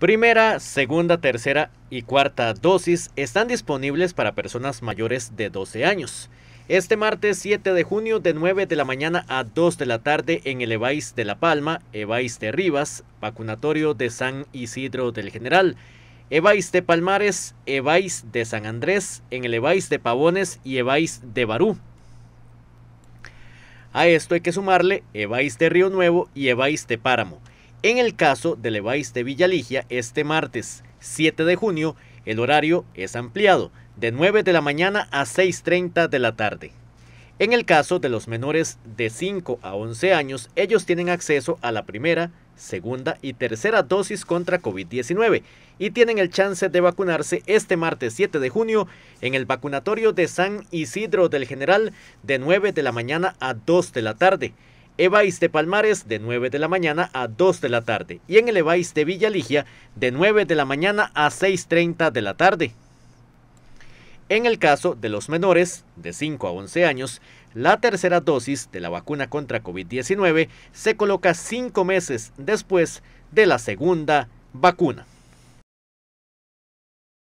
Primera, segunda, tercera y cuarta dosis están disponibles para personas mayores de 12 años. Este martes 7 de junio de 9 de la mañana a 2 de la tarde en el EVAIS de La Palma, EVAIS de Rivas, vacunatorio de San Isidro del General, EVAIS de Palmares, EVAIS de San Andrés, en el EVAIS de Pavones y EVAIS de Barú. A esto hay que sumarle EVAIS de Río Nuevo y EVAIS de Páramo. En el caso de Leváis de Villaligia, este martes 7 de junio, el horario es ampliado de 9 de la mañana a 6.30 de la tarde. En el caso de los menores de 5 a 11 años, ellos tienen acceso a la primera, segunda y tercera dosis contra COVID-19 y tienen el chance de vacunarse este martes 7 de junio en el vacunatorio de San Isidro del General de 9 de la mañana a 2 de la tarde de Palmares de 9 de la mañana a 2 de la tarde y en el de Villa Ligia de 9 de la mañana a 6.30 de la tarde. En el caso de los menores de 5 a 11 años, la tercera dosis de la vacuna contra COVID-19 se coloca 5 meses después de la segunda vacuna.